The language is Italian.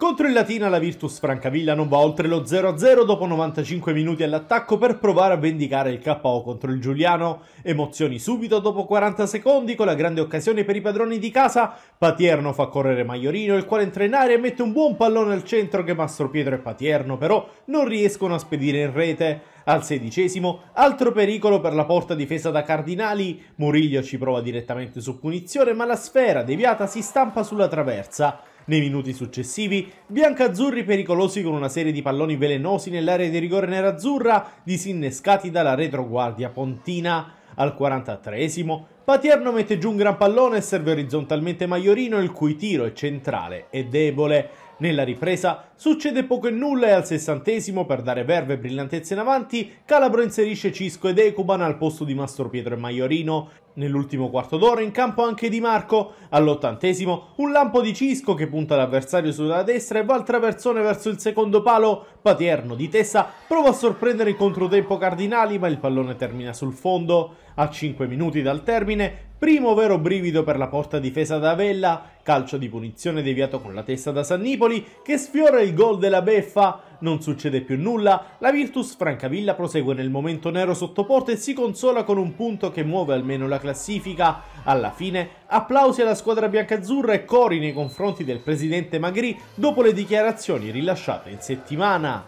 Contro il Latina la Virtus Francavilla non va oltre lo 0-0 dopo 95 minuti all'attacco per provare a vendicare il KO contro il Giuliano. Emozioni subito dopo 40 secondi con la grande occasione per i padroni di casa. Patierno fa correre Maiorino il quale entra in aria e mette un buon pallone al centro che Mastro Pietro e Patierno però non riescono a spedire in rete. Al sedicesimo, altro pericolo per la porta difesa da Cardinali, Murillo ci prova direttamente su punizione ma la sfera deviata si stampa sulla traversa. Nei minuti successivi, biancazzurri pericolosi con una serie di palloni velenosi nell'area di rigore nerazzurra disinnescati dalla retroguardia pontina. Al 43esimo, Patierno mette giù un gran pallone e serve orizzontalmente Maiorino il cui tiro è centrale e debole. Nella ripresa succede poco e nulla e al sessantesimo per dare verve e brillantezza in avanti Calabro inserisce Cisco ed Ecuban al posto di Mastro Pietro e Maiorino. Nell'ultimo quarto d'ora in campo anche Di Marco. All'ottantesimo un lampo di Cisco che punta l'avversario sulla destra e va al traversone verso il secondo palo. Patierno di testa prova a sorprendere il controtempo Cardinali ma il pallone termina sul fondo. A 5 minuti dal termine Fine, primo vero brivido per la porta difesa da Avella, calcio di punizione deviato con la testa da Sannipoli, che sfiora il gol della beffa. Non succede più nulla, la Virtus Francavilla prosegue nel momento nero sotto porta e si consola con un punto che muove almeno la classifica. Alla fine, applausi alla squadra biancazzurra e cori nei confronti del presidente Magri dopo le dichiarazioni rilasciate in settimana.